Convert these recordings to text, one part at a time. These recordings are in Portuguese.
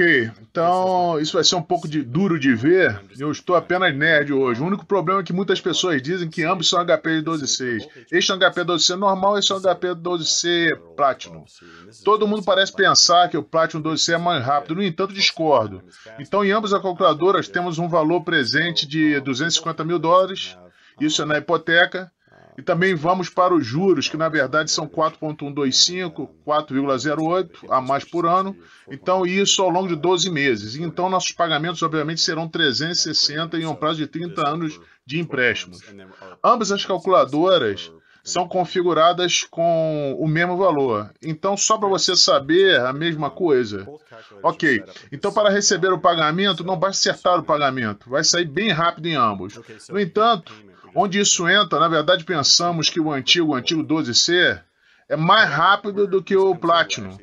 Ok, então isso vai ser um pouco de, duro de ver. Eu estou apenas nerd hoje. O único problema é que muitas pessoas dizem que ambos são HP 12.6. Este é um HP 12C normal, esse é um HP 12C Platinum. Todo mundo parece pensar que o Platinum 12C é mais rápido, no entanto discordo. Então em ambas as calculadoras temos um valor presente de 250 mil dólares, isso é na hipoteca, e também vamos para os juros, que na verdade são 4,125, 4,08 a mais por ano. Então, isso ao longo de 12 meses. Então, nossos pagamentos, obviamente, serão 360 em um prazo de 30 anos de empréstimos. Ambas as calculadoras são configuradas com o mesmo valor. Então, só para você saber a mesma coisa. Ok, então para receber o pagamento, não basta acertar o pagamento, vai sair bem rápido em ambos. No entanto, onde isso entra, na verdade pensamos que o antigo, o antigo 12C, é mais rápido do que o Platinum.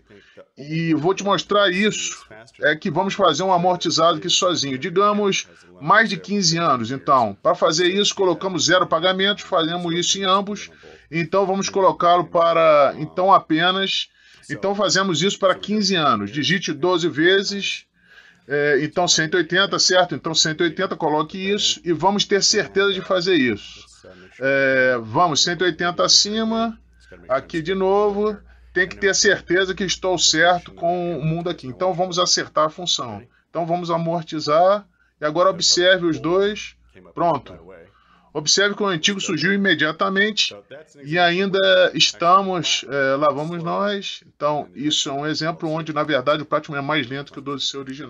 E vou te mostrar isso. É que vamos fazer um amortizado aqui sozinho. Digamos, mais de 15 anos. Então, para fazer isso, colocamos zero pagamentos, fazemos isso em ambos. Então, vamos colocá-lo para. Então, apenas. Então, fazemos isso para 15 anos. Digite 12 vezes. É, então, 180, certo? Então, 180, coloque isso. E vamos ter certeza de fazer isso. É, vamos, 180 acima. Aqui de novo tem que ter certeza que estou certo com o mundo aqui. Então vamos acertar a função. Então vamos amortizar. E agora observe os dois. Pronto. Observe que o antigo surgiu imediatamente e ainda estamos, é, lá vamos nós. Então, isso é um exemplo onde, na verdade, o Platinum é mais lento que o 12C original.